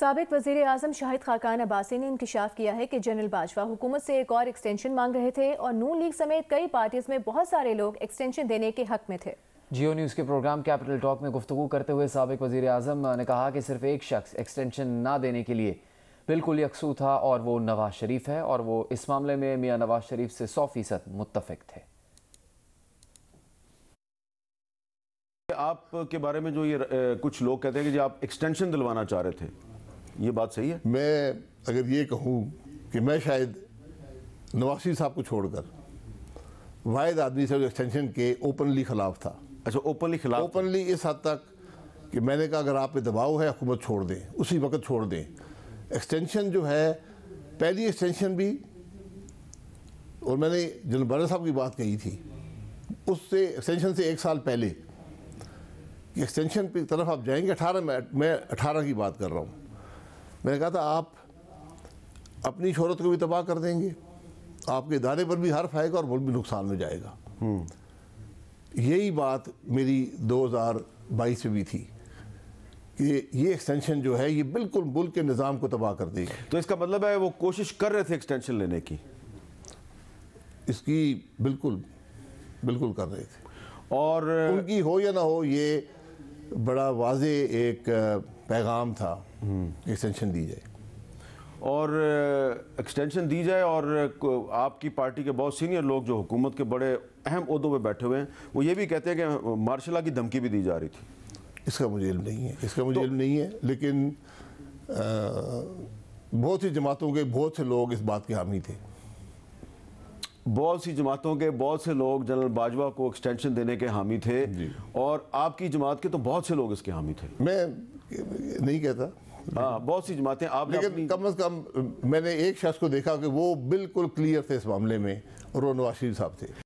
सबक वजी अजम शाहिद खाकान अब्बासी ने इंकशाफ किया है कि जनरल बाजवा हुकूमत से एक और एक्सटेंशन मांग रहे थे और नून लीग समेत कई पार्टीज में बहुत सारे लोग एक्सटेंशन देने के हक में थे जियो न्यूज़ के प्रोग्राम कैपिटल टॉक में गुफ्तु करते हुए सबक वजीर अजम ने कहा कि सिर्फ एक शख्स एक्सटेंशन ना देने के लिए बिल्कुल यकसू था और वो नवाज शरीफ है और वो इस मामले में मियाँ नवाज शरीफ से सौ फीसद मुतफिक थे आप के बारे में जो ये कुछ लोग कहते हैं कि जी आप एक्सटेंशन दिलवाना चाह रहे थे ये बात सही है मैं अगर ये कहूँ कि मैं शायद नवासी साहब को छोड़कर वाहिद आदमी से एक्सटेंशन के ओपनली खिलाफ था अच्छा ओपनली खिलाफ ओपनली इस हद तक कि मैंने कहा अगर आप पे दबाव है हुकूमत छोड़ दें उसी वक्त छोड़ दें एक्सटेंशन जो है पहली एक्सटेंशन भी और मैंने जनरल बारा साहब की बात कही थी उससे एक्सटेंशन से एक साल पहले कि एक्सटेंशन की तरफ आप जाएंगे अठारह में मैं अठारह की बात कर रहा हूँ मैंने कहा था आप अपनी शहरत को भी तबाह कर देंगे आपके इदारे पर भी हर्फ आएगा और मुल्क भी नुकसान में जाएगा हम्म। यही बात मेरी 2022 में भी थी कि ये एक्सटेंशन जो है ये बिल्कुल मुल्क के निज़ाम को तबाह कर देगी तो इसका मतलब है वो कोशिश कर रहे थे एक्सटेंशन लेने की इसकी बिल्कुल बिल्कुल कर रहे थे और उनकी हो या ना हो ये बड़ा वाज एक पैगाम था एक्सटेंशन हम्म। दी जाए और एक्सटेंशन दी जाए और आपकी पार्टी के बहुत सीनियर लोग जो हुकूमत के बड़े अहम उहदों पर बैठे हुए हैं वो ये भी कहते हैं कि मार्शला की धमकी भी दी जा रही थी इसका मुझे इल्म नहीं है इसका मुझे तो, इल्म नहीं है लेकिन आ, बहुत सी जमातों के बहुत से लोग इस बात के हामी थे बहुत सी जमातों के बहुत से लोग जनरल बाजवा को एक्सटेंशन देने के हामी थे और आपकी जमात के तो बहुत से लोग इसके हामी थे मैं नहीं कहता हाँ बहुत सी जमातें आप लेकिन कम अज़ कम मैंने एक शख्स को देखा कि वो बिल्कुल क्लियर थे इस मामले में रोनवाशी शरीफ साहब थे